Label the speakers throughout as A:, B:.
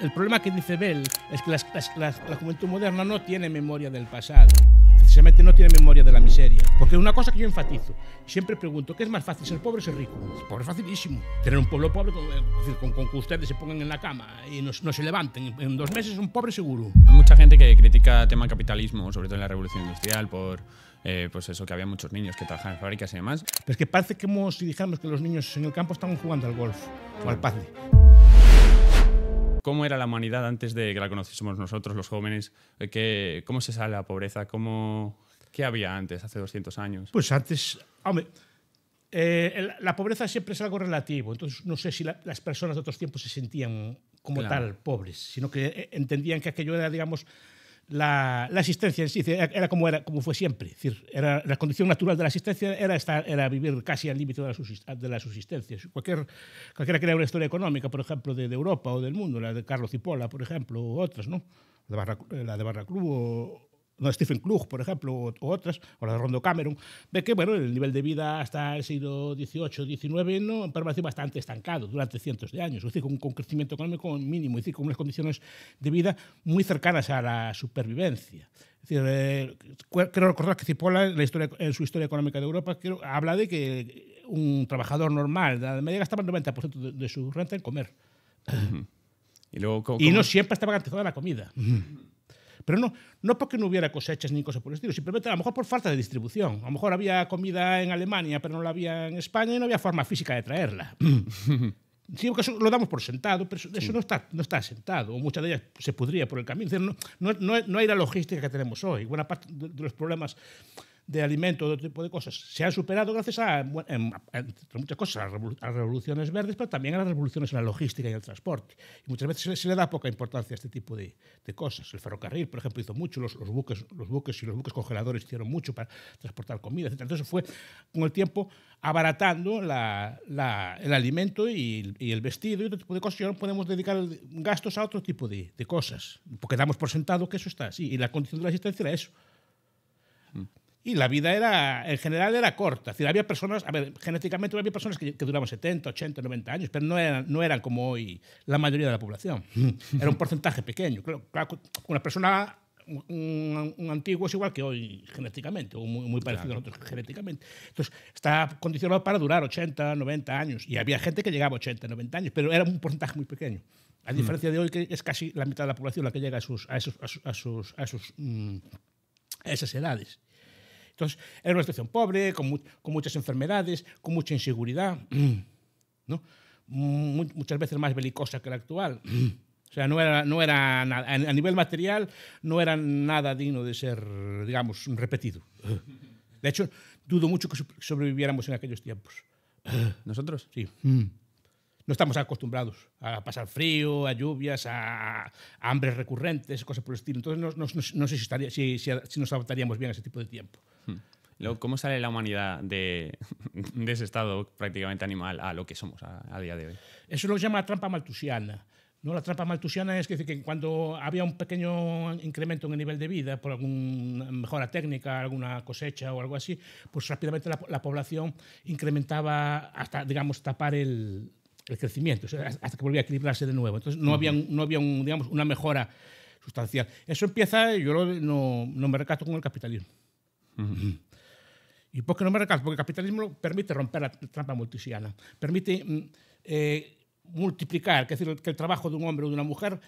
A: el problema que dice Bell es que la juventud moderna no tiene memoria del pasado, precisamente no tiene memoria de la miseria. Porque una cosa que yo enfatizo, siempre pregunto, ¿qué es más fácil, ser pobre o ser rico? Ser pobre es facilísimo. Tener un pueblo pobre, con, decir, con, con, que ustedes se pongan en la cama y no, no se levanten, en dos meses es un pobre seguro.
B: Hay mucha gente que critica el tema capitalismo, sobre todo en la revolución industrial, por... Eh, pues eso, que había muchos niños que trabajaban en fábricas y demás.
A: Pero es que parece que hemos, si dijéramos que los niños en el campo estaban jugando al golf o al padre
B: cómo era la humanidad antes de que la conociésemos nosotros, los jóvenes, eh, cómo se sale la pobreza, cómo, qué había antes, hace 200 años.
A: Pues antes, hombre, eh, la pobreza siempre es algo relativo, entonces no sé si las personas de otros tiempos se sentían como tal pobres, sino que eh, entendían que aquello era, digamos, la, la, existencia sí, era, como era como fue siempre. decir, era, la condición natural de la existencia era, estar, era vivir casi al límite de, la subsistencia. Cualquier, cualquiera que lea una historia económica, por ejemplo, de, Europa o del mundo, la de Carlos Cipolla, por ejemplo, o otras, ¿no? la de Barraclub o, Stephen Klug, por ejemplo, o, otras, o la de Rondo Cameron, ve que bueno, el nivel de vida hasta el siglo XVIII, XIX ¿no? permaneció bastante estancado durante cientos de años, es decir, con un crecimiento económico mínimo, es decir, con unas condiciones de vida muy cercanas a la supervivencia. Es decir, eh, recordar que Cipolla, en, la historia, en su historia económica de Europa, habla de que un trabajador normal de la media gastaba el 90% de, su renta en comer.
B: Y, luego, y no siempre
A: estaba garantizada la comida. Pero no, no porque no hubiera cosechas ni cosas por el estilo, simplemente a lo mejor por falta de distribución. A lo mejor había comida en Alemania, pero no la había en España y no había forma física de traerla. Sí, porque eso lo damos por sentado, pero eso, no, está, no está sentado, muchas de ellas se pudría por el camino. no, no, no, hay la logística que tenemos hoy. Buena parte de los problemas de alimentos, de otro tipo de cosas, se han superado gracias a, muchas cosas, a revoluciones verdes, pero también a las revoluciones en la logística y el transporte. Y muchas veces se le, da poca importancia a este tipo de, cosas. El ferrocarril, por ejemplo, hizo mucho, los, buques, los buques y los buques congeladores hicieron mucho para transportar comida, etc. Entonces fue con el tiempo abaratando el alimento y, el vestido y otro tipo de cosas. Y ahora podemos dedicar gastos a otro tipo de, cosas, porque damos por sentado que eso está así. Y la condición de la existencia era eso. Mm y la vida era, en general era corta. si había personas, a ver, genéticamente había personas que, duraban 70, 80, 90 años, pero no eran, no eran como hoy la mayoría de la población. Era un porcentaje pequeño. Claro, una persona un, antiguo es igual que hoy genéticamente, o muy, parecido a nosotros genéticamente. Entonces, está condicionado para durar 80, 90 años. Y había gente que llegaba a 80, 90 años, pero era un porcentaje muy pequeño. A mm. diferencia de hoy, que es casi la mitad de la población la que llega a, sus, a, esos, a, sus, a, mm, a esas edades. Entonces, era una situación pobre, con, muchas enfermedades, con mucha inseguridad, muchas veces más belicosa que la actual. O sea, no era, no era a nivel material no era nada digno de ser, digamos, repetido. De hecho, dudo mucho que sobreviviéramos en aquellos tiempos. ¿Nosotros? Sí. Mm. No estamos acostumbrados a pasar frío, a lluvias, a, hambres recurrentes, cosas por el estilo. Entonces, no, sé si, estaría, si, si nos adaptaríamos bien a ese tipo de tiempo.
B: ¿cómo sale la humanidad de, ese estado prácticamente animal a lo que somos a, día de hoy?
A: Eso lo llama trampa maltusiana. ¿no? La trampa maltusiana es que, que cuando había un pequeño incremento en el nivel de vida por alguna mejora técnica, alguna cosecha o algo así, pues rápidamente la, población incrementaba hasta, digamos, tapar el, crecimiento, hasta que volvía a equilibrarse de nuevo. Entonces no había, no había un, digamos, una mejora sustancial. Eso empieza, yo no, me recato con el capitalismo. ¿Y por qué no me recalco, Porque el capitalismo permite romper la trampa multisiana, permite mm, eh, multiplicar, es decir, que el trabajo de un hombre o de una mujer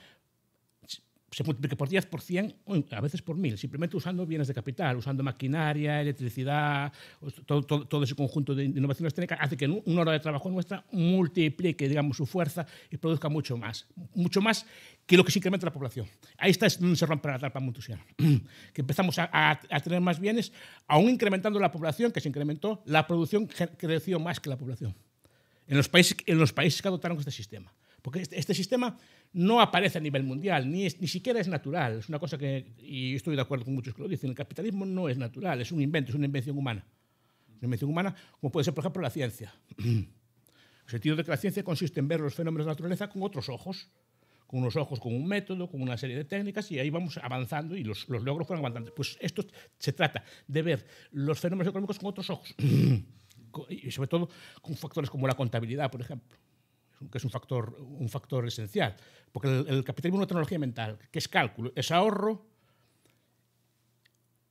A: se multiplique por 10, por 100, a veces por 1000, simplemente usando bienes de capital, usando maquinaria, electricidad, todo, ese conjunto de innovaciones técnicas hace que una hora de trabajo nuestra multiplique, digamos, su fuerza y produzca mucho más, mucho más que lo que se incrementa la población. Ahí está donde se rompe la tarpa, que empezamos a, tener más bienes, aún incrementando la población, que se incrementó, la producción creció más que la población. En los países, en los países que adoptaron este sistema. Porque este, este, sistema no aparece a nivel mundial, ni, ni siquiera es natural. Es una cosa que, y estoy de acuerdo con muchos que lo dicen, el capitalismo no es natural, es un invento, es una invención humana. una invención humana, como puede ser, por ejemplo, la ciencia. El sentido de que la ciencia consiste en ver los fenómenos de la naturaleza con otros ojos, con unos ojos, con un método, con una serie de técnicas, y ahí vamos avanzando y los, los logros fueron avanzando. Pues esto se trata de ver los fenómenos económicos con otros ojos, y sobre todo con factores como la contabilidad, por ejemplo que es un factor, un factor esencial. Porque el, capitalismo es una tecnología mental, que es cálculo, es ahorro,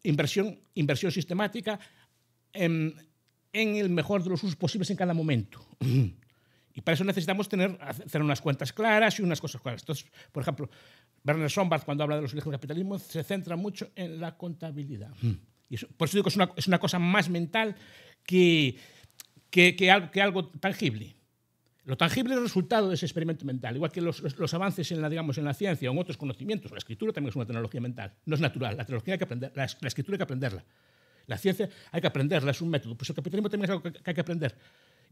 A: inversión, inversión sistemática em, en, el mejor de los usos posibles en cada momento. Y para eso necesitamos tener, hacer unas cuentas claras y unas cosas claras. Entonces, por ejemplo, Bernard Sombart, cuando habla de los orígenes del capitalismo, se centra mucho en la contabilidad. Y por eso digo que es una, cosa más mental que algo tangible. Lo tangible es el resultado de ese experimento mental, igual que los, avances en la, digamos, en la ciencia o en otros conocimientos. La escritura también es una tecnología mental, no es natural. La, tecnología que aprender, la, escritura hay que aprenderla. La ciencia hay que aprenderla, es un método. Pues el capitalismo también es algo que, hay que aprender.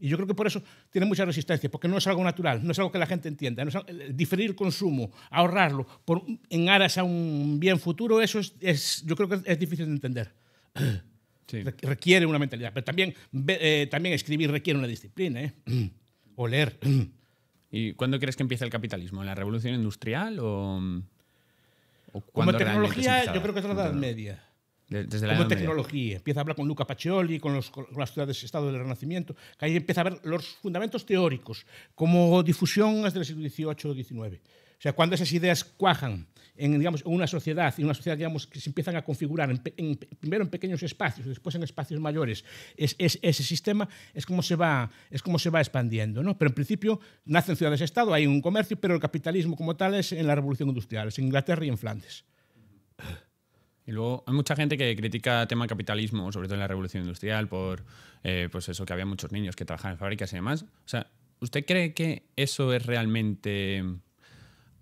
A: Y yo creo que por eso tiene mucha resistencia, porque no es algo natural, no es algo que la gente entienda. diferir consumo, ahorrarlo en aras a un bien futuro, eso es, yo creo que es difícil de entender. Requiere una mentalidad, pero también, eh, también escribir requiere una
B: disciplina. ¿eh? Oler. ¿Y cuándo crees que empieza el capitalismo? ¿En la revolución industrial o.? Como tecnología, yo creo que es la Edad Media. Desde la Como tecnología.
A: Empieza a hablar con Luca Pacioli, con, las ciudades-estado del Renacimiento, que ahí empieza a ver los fundamentos teóricos, como difusión desde el siglo XVIII o XIX. O sea, cuando esas ideas cuajan en digamos, una sociedad, y una sociedad digamos, que se empiezan a configurar en, primero en pequeños espacios, y después en espacios mayores, es, ese sistema es como se va, es como se va expandiendo. ¿no? Pero en principio nacen ciudades-estado, hay un comercio, pero el capitalismo como tal es en la revolución industrial, es en Inglaterra y en Flandes.
B: Y luego hay mucha gente que critica el tema capitalismo, sobre todo en la revolución industrial, por eh, pues eso, que había muchos niños que trabajaban en fábricas y demás. O sea, ¿usted cree que eso es realmente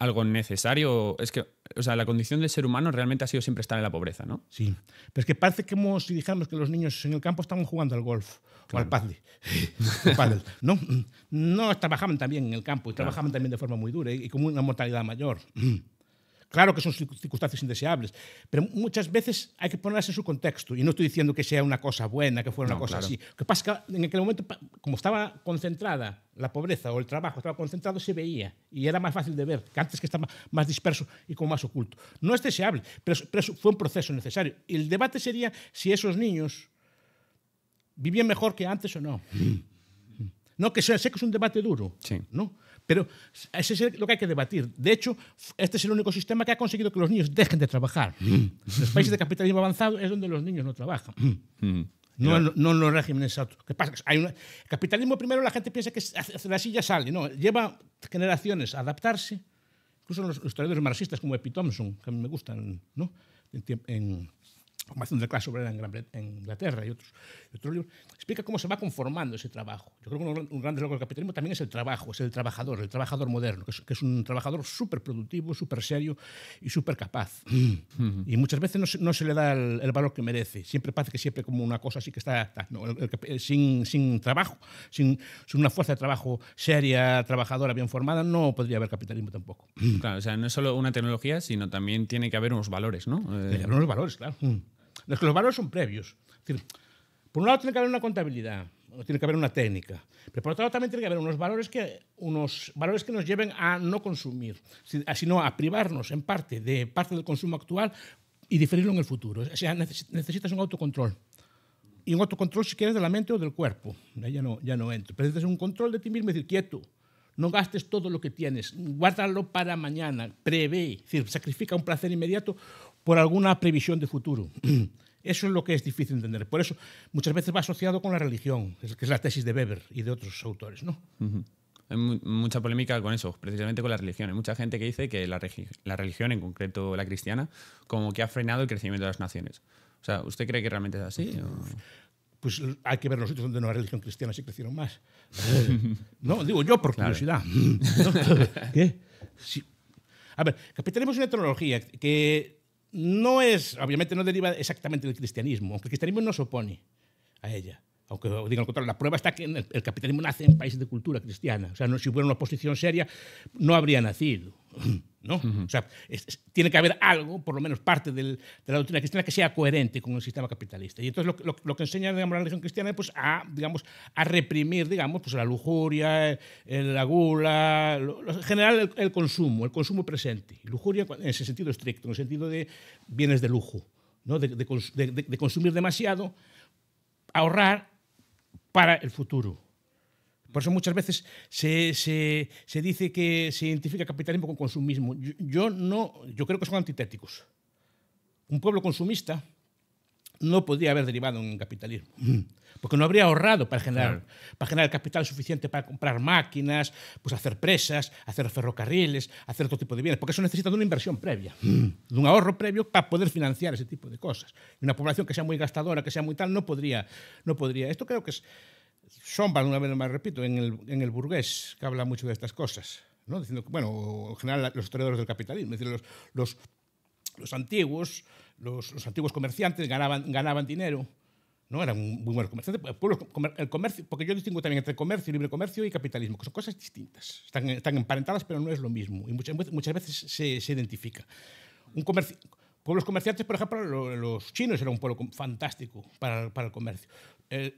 B: algo necesario. Es que, o sea, la condición del ser humano realmente ha sido siempre estar en la pobreza, ¿no? Sí.
A: Pero es que parece que hemos, si dijéramos que los niños en el campo estaban jugando al golf o al pádel, ¿no? No trabajaban también en el campo y trabajaban también de forma muy dura y con una mortalidad mayor. Claro que son circunstancias indeseables, pero muchas veces hay que ponerlas en su contexto. Y no estoy diciendo que sea una cosa buena, que fuera una cosa así. Lo que pasa que en aquel momento, como estaba concentrada la pobreza o el trabajo, estaba concentrado, se veía. Y era más fácil de ver que antes que estaba más disperso y como más oculto. No es deseable, pero, fue un proceso necesario. Y el debate sería si esos niños vivían mejor que antes o no. Mm. No, que sé, sé que es un debate duro, sí. ¿no? Pero eso es lo que hay que debatir. De hecho, este es el único sistema que ha conseguido que los niños dejen de trabajar. En mm. los países de capitalismo avanzado es donde los niños no trabajan. Mm. No, en los regímenes ¿Qué pasa? Hay capitalismo primero la gente piensa que hace la silla sale. No, lleva generaciones a adaptarse. Incluso los historiadores marxistas como Epi Thompson, que a mí me gustan, ¿no? en, formación de clase obrera en, Gran Inglaterra y otros, explica cómo se va conformando ese trabajo. Yo creo que un, gran logro del capitalismo también es el trabajo, es el trabajador, el trabajador moderno, que es, un trabajador súper productivo, súper serio y súper capaz. Mm, mm. Y muchas veces no se, le da el, valor que merece. Siempre parece que siempre como una cosa así que está, eh, sin, sin, trabajo, sin, una fuerza de trabajo seria, trabajadora, bien formada, no podría haber capitalismo tampoco.
B: Claro, o sea, no es solo una tecnología, sino también tiene que haber unos valores, ¿no? Tiene que haber unos valores,
A: claro. Mm los valores son previos. por un lado tiene que haber una contabilidad, tiene que haber una técnica, pero por otro lado también tiene que haber unos valores que, unos valores que nos lleven a no consumir, sino a privarnos en parte de parte del consumo actual y diferirlo en el futuro. O sea, necesitas un autocontrol. Y un autocontrol, si quieres, de la mente o del cuerpo. Ya no, ya no entro. Pero necesitas un control de ti mismo y decir, quieto, no gastes todo lo que tienes, guárdalo para mañana, prevé, decir, sacrifica un placer inmediato por alguna previsión de futuro. Eso es lo que es difícil entender. Por eso muchas veces va asociado con la religión, que es la tesis de Weber y de otros autores. ¿no?
B: Hay mucha polémica con eso, precisamente con la religión. Hay mucha gente que dice que la, religión, en concreto la cristiana, como que ha frenado el crecimiento de las naciones. O sea, ¿usted cree que realmente es así?
A: Pues hay que ver los donde no hay religión cristiana si crecieron más. no, digo yo por curiosidad. ¿Qué? A ver, una etnología que no es, obviamente no deriva exactamente del cristianismo, aunque el cristianismo no se opone a ella. Aunque digan lo contrario, la prueba está que el, capitalismo nace en países de cultura cristiana. O sea, no, si hubiera una oposición seria, no habría nacido. ¿no? O sea, tiene que haber algo, por lo menos parte de la doctrina cristiana, que sea coherente con el sistema capitalista. Y entonces lo, que enseña la religión cristiana es pues, a, digamos, a reprimir pues, la lujuria, la gula, en general el, consumo, el consumo presente. Lujuria en ese sentido estricto, en el sentido de bienes de lujo, ¿no? de consumir demasiado, ahorrar para el futuro. Por eso muchas veces se, dice que se identifica capitalismo con consumismo. Yo, no, yo creo que son antitéticos. Un pueblo consumista no podría haber derivado en capitalismo, porque no habría ahorrado para generar, para generar capital suficiente para comprar máquinas, pues hacer presas, hacer ferrocarriles, hacer otro tipo de bienes, porque eso necesita de una inversión previa, de un ahorro previo para poder financiar ese tipo de cosas. Y una población que sea muy gastadora, que sea muy tal, no podría. No podría. Esto creo que es, Schomburg, una vez más repito, en el, en el burgués, que habla mucho de estas cosas, ¿no? diciendo que, bueno, en general los historiadores del capitalismo, es decir, los, los, antiguos, los, los, antiguos comerciantes ganaban, ganaban dinero, ¿no? eran muy buenos comerciantes, pues, el comercio, porque yo distingo también entre comercio, libre comercio y capitalismo, que son cosas distintas, están, están emparentadas pero no es lo mismo, y muchas, muchas veces se, se identifica. Un comercio, pueblos comerciantes, por ejemplo, los chinos eran un pueblo fantástico para, para el comercio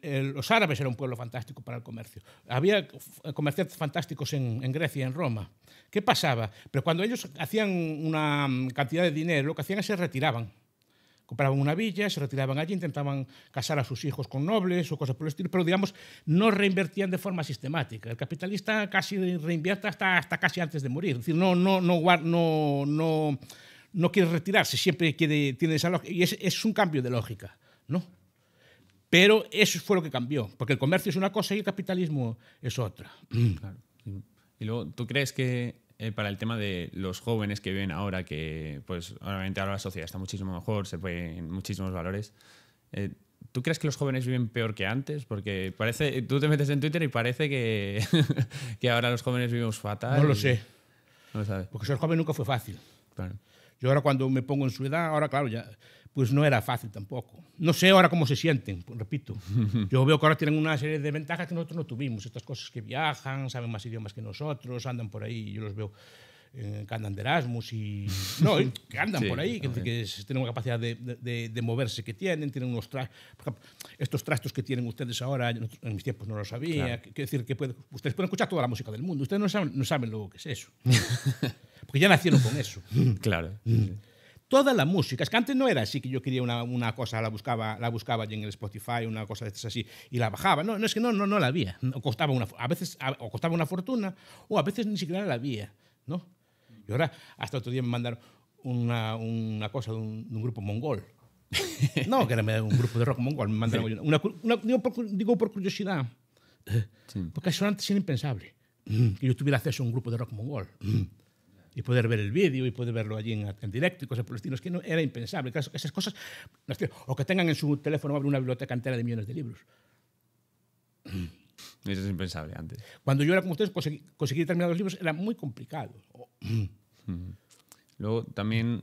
A: los árabes eran un pueblo fantástico para el comercio. Había comerciantes fantásticos en, en, Grecia, en Roma. ¿Qué pasaba? Pero cuando ellos hacían una mm, cantidad de dinero, lo que hacían es se retiraban. Compraban una villa, se retiraban allí, intentaban casar a sus hijos con nobles o cosas por el estilo, pero digamos, no reinvertían de forma sistemática. El capitalista casi reinvierte hasta, hasta casi antes de morir. Es decir, no, no, no, no, no, no quiere retirarse, siempre quiere, tiene esa lógica. Y es, es un cambio de lógica, ¿no? Pero eso fue lo que cambió, porque el comercio es una cosa y el capitalismo es otra.
B: Y luego, ¿tú crees que eh, para el tema de los jóvenes que viven ahora, que pues obviamente ahora la sociedad está muchísimo mejor, se pueden muchísimos valores, eh, ¿Tú crees que los jóvenes viven peor que antes? Porque parece, tú te metes en Twitter y parece que, que ahora los jóvenes vivimos fatal. No lo sé. No lo Porque ser joven nunca fue fácil. Claro.
A: Yo ahora cuando me pongo en su edad, ahora claro, ya, pues no era fácil tampoco. No sé ahora cómo se sienten, repito. Yo veo que ahora tienen una serie de ventajas que nosotros no tuvimos. Estas cosas que viajan, saben más idiomas que nosotros, andan por ahí, yo los veo en eh, que andan de Erasmus y... No, que andan por ahí, que, tienen una capacidad de, de, moverse que tienen, tienen unos Estos trastos que tienen ustedes ahora, en mis tiempos no lo sabía. decir, que ustedes pueden escuchar toda la música del mundo. Ustedes no saben, no saben lo que es eso. porque ya nacieron con eso. Mm, claro. Toda la música, es que antes no era así que yo quería una, una cosa, la buscaba, la buscaba en el Spotify, una cosa de estas así, y la bajaba. No, no es que no, no, no la había. O costaba una, a veces o costaba una fortuna, o a veces ni siquiera la había. ¿no? Y ahora, hasta otro día me mandaron una, una cosa de un, grupo mongol. no, que era un grupo de rock mongol, me mandaron una, una, digo, por, curiosidad, porque eso antes era impensable, mm. que yo tuviera acceso a un grupo de rock mongol. Mm y poder ver el vídeo y poder verlo allí en, en directo y cosas por el estilo. Es que no, era impensable. esas cosas, o que tengan en su teléfono una biblioteca entera de millones de libros.
B: Mm. Eso es impensable antes.
A: Cuando yo era como ustedes, conseguir, terminar los libros era muy complicado. Mm.
B: Luego también,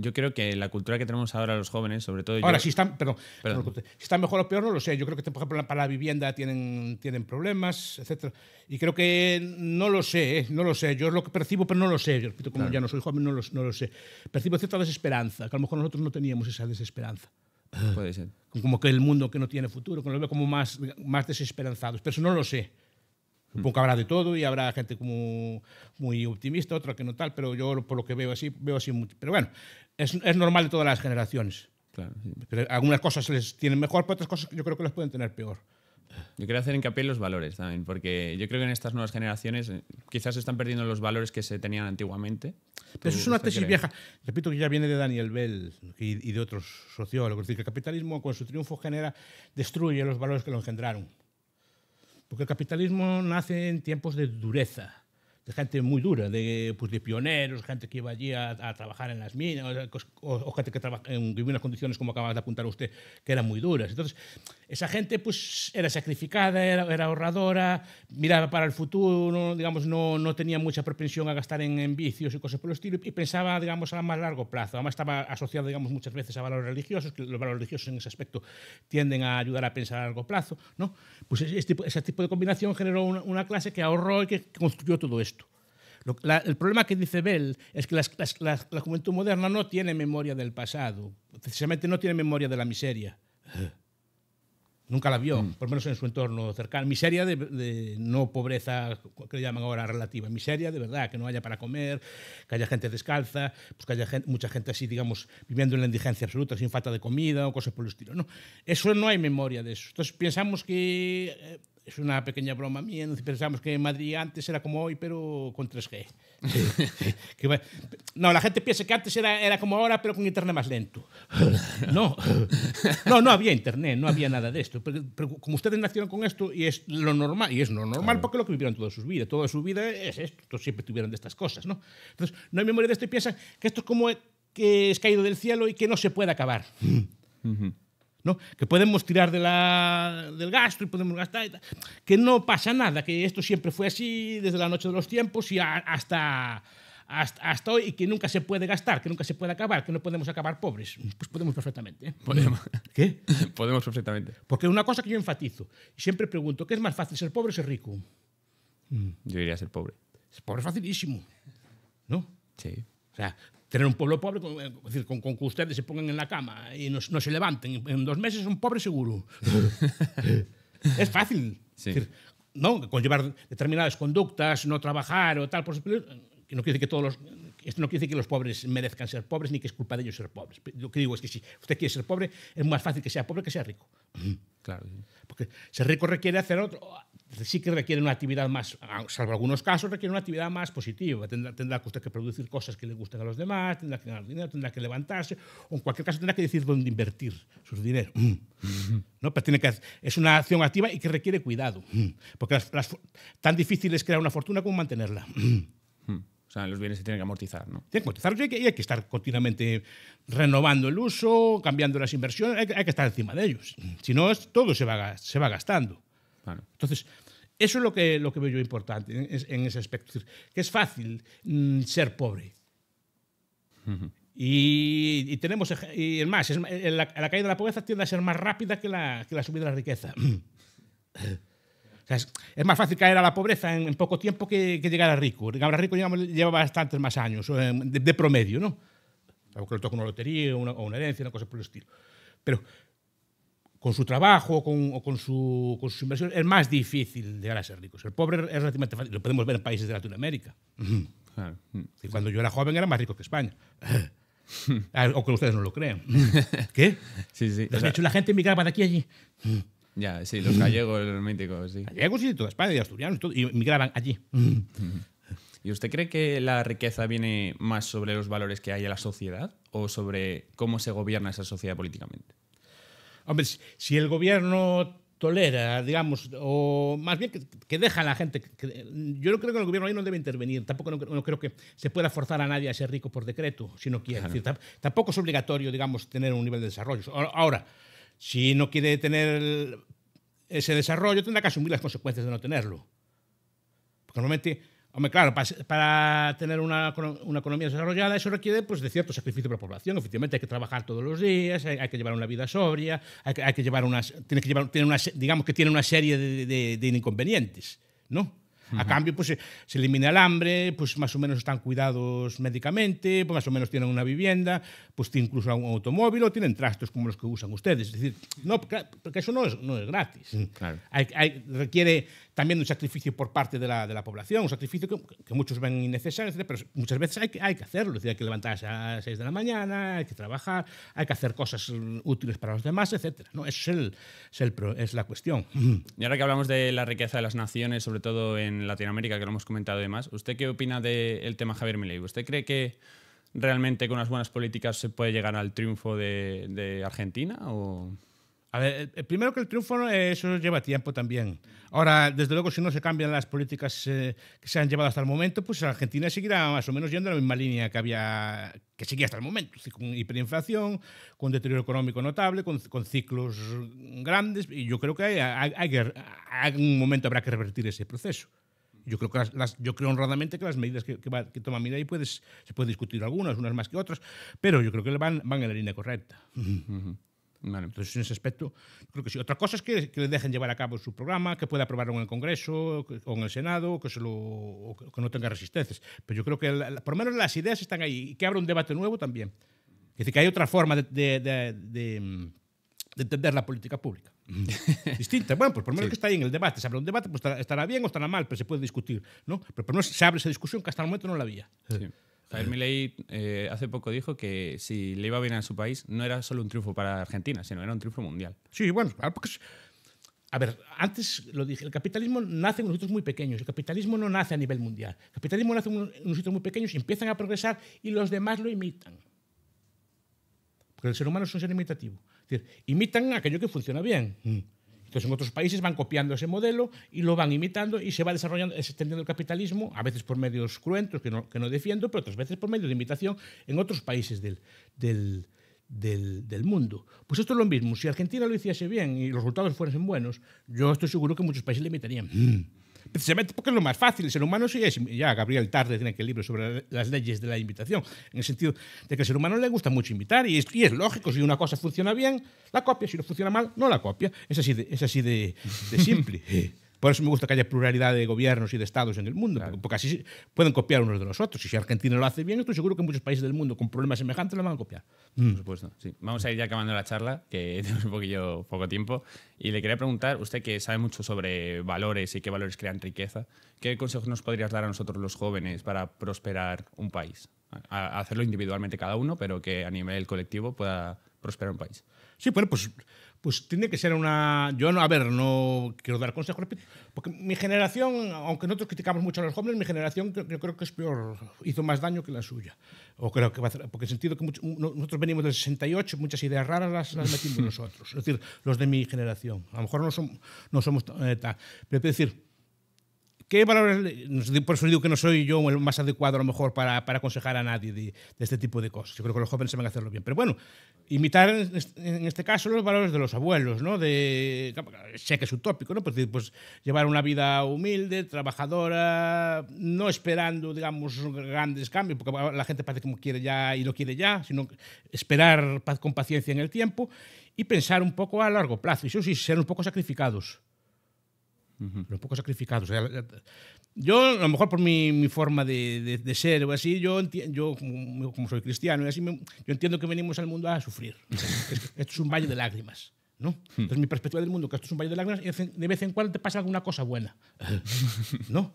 B: yo creo que la cultura que tenemos ahora los jóvenes, sobre todo. Ahora, si están, perdón, si
A: están mejor o peor, no lo sé. Yo creo que, por ejemplo, para la vivienda tienen, tienen problemas, etcétera. Y creo que no lo sé, eh, no lo sé. Yo es lo que percibo, pero no lo sé. Yo repito, como ya no soy joven, no lo, no lo sé. Percibo cierta desesperanza, que a lo mejor nosotros no teníamos esa desesperanza. Puede ah. ser. Como que el mundo que no tiene futuro, que lo veo como más, más desesperanzados. Pero eso no lo sé. Supongo que habrá de todo y habrá gente como muy optimista, otra que no tal, pero yo por lo que veo así, veo así mucho. Pero bueno, es, normal de todas las generaciones. algunas cosas les tienen mejor, pero otras cosas yo creo que las pueden tener peor.
B: Yo quiero hacer hincapié en los valores también, porque yo creo que en estas nuevas generaciones eh, quizás se están perdiendo los valores que se tenían antiguamente. Pero eso es una tesis vieja.
A: Repito que ya viene de Daniel Bell y, de otros sociólogos. Es decir, que el capitalismo con su triunfo genera, destruye los valores que lo engendraron. Porque el capitalismo nace en tiempos de dureza, de gente muy dura, de, pues, de pioneros, gente que iba allí a, trabajar en las minas, o, gente que trabaja en unas condiciones, como acabas de apuntar usted, que eran muy duras. Entonces, esa gente pues, era sacrificada, era, ahorradora, miraba para el futuro, digamos, no, no tenía mucha propensión a gastar en, en, vicios y cosas por el estilo, y pensaba, digamos, a más largo plazo. Además, estaba asociado, digamos, muchas veces a valores religiosos, que los valores religiosos en ese aspecto tienden a ayudar a pensar a largo plazo, ¿no? Pues ese, tipo de combinación generó una clase que ahorró y que construyó todo esto el problema que dice Bell es que la juventud moderna no tiene memoria del pasado, precisamente no tiene memoria de la miseria. Nunca la vio, mm. por lo menos en su entorno cercano. Miseria de, no pobreza, que le llaman ahora relativa. Miseria de verdad, que no haya para comer, que haya gente descalza, pues que haya mucha gente así, digamos, viviendo en la indigencia absoluta, sin falta de comida o cosas por el estilo. No, eso no hay memoria de eso. Entonces pensamos que eh, es una pequeña broma mía, pensamos que Madrid antes era como hoy, pero con 3G. no, la gente piensa que antes era, era como ahora, pero con internet más lento. no, no, no había internet, no había nada de esto. Pero, como ustedes nacieron con esto, y es lo normal, y es lo normal porque lo que vivieron toda su vida, toda su vida es esto, siempre tuvieron de estas cosas, ¿no? Entonces, no hay memoria de esto y piensan que esto es como que es caído del cielo y que no se puede acabar. Uh ¿no? que podemos tirar de del gasto y podemos gastar, que no pasa nada, que esto siempre fue así desde la noche de los tiempos y hasta, hasta, hoy, y que nunca se puede gastar, que nunca se puede acabar, que no podemos acabar pobres. Pues podemos perfectamente. ¿eh?
B: Podemos. ¿Qué?
A: podemos perfectamente. Porque una cosa que yo enfatizo, y siempre pregunto, ¿qué es más fácil, ser pobre o ser rico?
B: Yo diría ser pobre.
A: Ser pobre facilísimo,
B: ¿no? Sí.
A: O sea, tener un pueblo pobre, eh, decir, con, que ustedes se pongan en la cama y no, se levanten, en dos meses un pobre seguro. es fácil. Conllevar determinadas conductas, no trabajar o tal, por no quiere que todos los, esto no quiere decir que los pobres merezcan ser pobres ni que es culpa de ellos ser pobres. Lo que digo es que si usted quiere ser pobre, es más fácil que sea pobre que sea rico. Claro. Porque ser rico requiere hacer otro, sí que requiere una actividad más, ah, salvo algunos casos, requiere una actividad más positiva. Tendrá, usted que producir cosas que le gusten a los demás, tendrá que ganar dinero, tendrá que levantarse, o en cualquier caso tendrá que decir dónde invertir su dinero. Mm. ¿No? Pero es una acción activa y que requiere cuidado, mm. porque tan difícil es crear una fortuna como mantenerla.
B: Mm. O sea, los bienes se
A: tienen que amortizar, ¿no? Tienen que amortizar y hay que, estar continuamente renovando el uso, cambiando las inversiones, hay que, estar encima de ellos. Si no, todo se va gastando. Entonces, eso es lo que, lo que veo yo importante en, ese aspecto. Es que es fácil mm, ser pobre. y, tenemos, y más, es, la, caída de la pobreza tiende a ser más rápida que la, que la subida de la riqueza. es, más fácil caer a la pobreza en, poco tiempo que, llegar a rico. Llegar a rico lleva bastantes más años, de, promedio, ¿no? que le toca una lotería una herencia, una cosa por el estilo. Pero con su trabajo o con, su, con, sus inversiones, es más difícil llegar a ser ricos. El pobre es relativamente fácil, lo podemos ver en países de Latinoamérica. cuando yo era joven era más rico que España. Ah, o que ustedes no lo crean. ¿Qué? Sí, sí. De hecho, la gente migraba de aquí a allí.
B: Ya, sí, los gallegos, los míticos, Gallegos y de toda España, y asturianos, y, emigraban allí. ¿Y usted cree que la riqueza viene más sobre los valores que hay en la sociedad o sobre cómo se gobierna esa sociedad políticamente? Hombre, si el gobierno tolera, digamos, o
A: más bien que, deja a la gente. yo no creo que el gobierno ahí no debe intervenir, tampoco no, creo que se pueda forzar a nadie a ser rico por decreto, si no quiere. tampoco es obligatorio, digamos, tener un nivel de desarrollo. Ahora, si no quiere tener ese desarrollo, tendrá que asumir las consecuencias de no tenerlo. Porque normalmente Hombre, claro, para, tener una, economía desarrollada eso requiere pues, de cierto sacrificio de la población. Efectivamente, hay que trabajar todos los días, hay, que llevar una vida sobria, hay, que llevar unas, tiene que llevar, tiene una, digamos que tiene una serie de, de inconvenientes, ¿no? A cambio, pues se elimina el hambre, pues más o menos están cuidados médicamente, pues más o menos tienen una vivienda, pues incluso un automóvil o tienen trastos como los que usan ustedes. Es decir, no, porque eso no es, no es gratis. Mm, claro. requiere también un sacrificio por parte de la, de la población, un sacrificio que, muchos ven innecesario, pero muchas veces hay que, hay que hacerlo. Es decir, hay que levantarse a las 6 de la mañana, hay que trabajar, hay que hacer cosas mm, útiles para los demás, etcétera, ¿no? es, el, es, el, es la cuestión.
B: Y ahora que hablamos de la riqueza de las naciones, sobre todo en en Latinoamérica, que lo hemos comentado de más. ¿Usted qué opina del tema Javier Milei? ¿Usted cree que realmente con unas buenas políticas se puede llegar al triunfo de, Argentina? O... A ver, eh, eh, primero que el triunfo, eh, eso lleva tiempo también.
A: Ahora, desde luego, si no se cambian las políticas que se han llevado hasta el momento, pues Argentina seguirá más o menos yendo en la misma línea que había que seguía hasta el momento, con hiperinflación, con deterioro económico notable, con, ciclos grandes, y yo creo que en algún momento habrá que revertir ese proceso yo creo, que las, yo creo honradamente que las medidas que, que, toma Mirai puedes, se pueden discutir algunas, unas más que otras, pero yo creo que van, van en la línea correcta. Entonces, en ese aspecto, creo que sí. Otra cosa es que, le dejen llevar a cabo su programa, que pueda aprobarlo en el Congreso o en el Senado, que, se que no tenga resistencias. Pero yo creo que por lo menos las ideas están ahí y que abra un debate nuevo también. Es decir, que hay otra forma de, de entender la política pública distinta. Bueno, pues por lo menos que está ahí en el debate. Se abre un debate, pues estará bien o estará mal, pero se puede discutir, ¿no? Pero por lo menos se abre esa discusión que hasta el momento no la había.
B: Sí. Javier Milei eh, hace poco dijo que si le iba bien a su país no era solo un triunfo para Argentina, sino era un triunfo mundial. Sí, bueno, a ver, antes lo dije, el capitalismo
A: nace en unos sitios muy pequeños, el capitalismo no nace a nivel mundial. El capitalismo nace en unos sitios muy pequeños, y empiezan a progresar y los demás lo imitan. Porque el ser humano es un ser imitativo decir, imitan aquello que funciona bien. Mm. Entonces en otros países van copiando ese modelo y lo van imitando y se va desarrollando, extendiendo el capitalismo, a veces por medios cruentos que no, que no defiendo, pero otras veces por medios de imitación en otros países del, del, mundo. Pues esto es lo mismo, si Argentina lo hiciese bien y los resultados fuesen buenos, yo estoy seguro que muchos países le imitarían. Mm. Precisamente porque es lo más fácil, el ser humano sí es. Ya Gabriel Tarde tiene aquel libro sobre las leyes de la invitación, en el sentido de que al ser humano le gusta mucho invitar y es, lógico, si una cosa funciona bien, la copia, si no funciona mal, no la copia. Es así es así de simple. Por eso me gusta que haya pluralidad de gobiernos y de estados en el mundo, porque, así pueden copiar unos de los otros. Y si Argentina lo hace bien, estoy seguro que muchos países del mundo con problemas semejantes lo van a copiar.
B: Por mm. supuesto, Vamos a ir ya acabando la charla, que tenemos un poquillo poco tiempo. Y le quería preguntar, usted que sabe mucho sobre valores y qué valores crean riqueza, ¿qué consejos nos podrías dar a nosotros los jóvenes para prosperar un país? hacerlo individualmente cada uno, pero que a nivel colectivo pueda prosperar un país.
A: Sí, bueno, pues pues tiene que ser una... Yo, no, a ver, no quiero dar consejos, porque mi generación, aunque nosotros criticamos mucho a los jóvenes, mi generación yo creo que es peor, hizo más daño que la suya. O creo que va a porque el sentido que nosotros venimos del 68, muchas ideas raras las, metimos nosotros, es decir, los de mi generación. A lo mejor no, son, no somos eh, tal. Pero decir, ¿Qué valores? Por eso digo que no soy yo el más adecuado a lo mejor para, para aconsejar a nadie de, este tipo de cosas. Yo creo que los jóvenes saben hacerlo bien. Pero bueno, imitar en este, caso los valores de los abuelos, ¿no? De, sé que es utópico, ¿no? Pues, pues llevar una vida humilde, trabajadora, no esperando, digamos, grandes cambios, porque la gente parece como quiere ya y no quiere ya, sino esperar con paciencia en el tiempo y pensar un poco a largo plazo. Y eso sí, ser un poco sacrificados un poco sacrificados. O sea, yo, a lo mejor por mi, mi forma de, de, ser o así, yo, yo como, soy cristiano y así, yo entiendo que venimos al mundo a sufrir. esto es un valle de lágrimas. ¿no? Hmm. Entonces, mi perspectiva del mundo, que esto es un valle de lágrimas, y de vez en cuando te pasa alguna cosa buena. ¿No?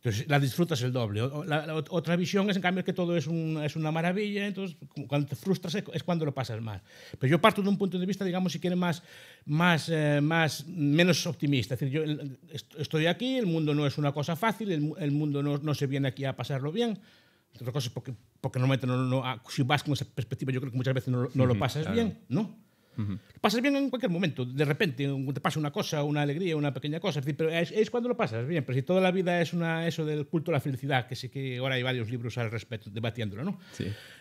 A: Entonces la disfrutas el doble. La, otra visión es, en cambio, que todo es, es una maravilla, entonces cuando te frustras es cuando lo pasas mal. Pero yo parto de un punto de vista, digamos, si quieres, más, más, eh, más, menos optimista. Es decir, yo estoy aquí, el mundo no es una cosa fácil, el, mundo no, se viene aquí a pasarlo bien. Otra cosa es porque, porque normalmente no, ah, si vas con esa perspectiva, yo creo que muchas veces no, lo pasas bien, ¿no? Pasas bien en cualquier momento, de repente te pasa una cosa, una alegría, una pequeña cosa, es pero es, cuando lo pasas bien, pero si toda la vida es eso del culto a la felicidad, que sé que ahora hay varios libros al respecto debatiéndolo, ¿no?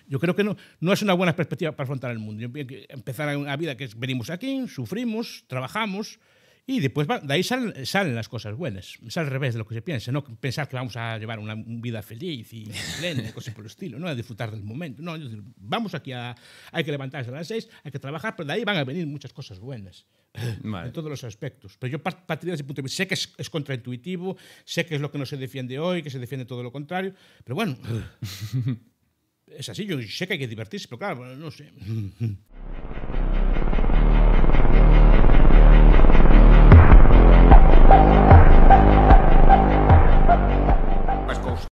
A: Yo creo que no, no es una buena perspectiva para afrontar el mundo. Empezar una vida que venimos aquí, sufrimos, trabajamos, y después de ahí salen, las cosas buenas. Es al revés de lo que se piensa. No pensar que vamos a llevar una vida feliz y plena, cosas por el estilo. No a disfrutar del momento. No, vamos aquí a. Hay que levantarse a las seis, hay que trabajar, pero de ahí van a venir muchas cosas buenas. En todos los aspectos. Pero yo partiría de ese punto de vista. Sé que es, es, contraintuitivo, sé que es lo que no se defiende hoy, que se defiende todo lo contrario. Pero bueno. es así. Yo sé que hay que divertirse, pero claro, no sé.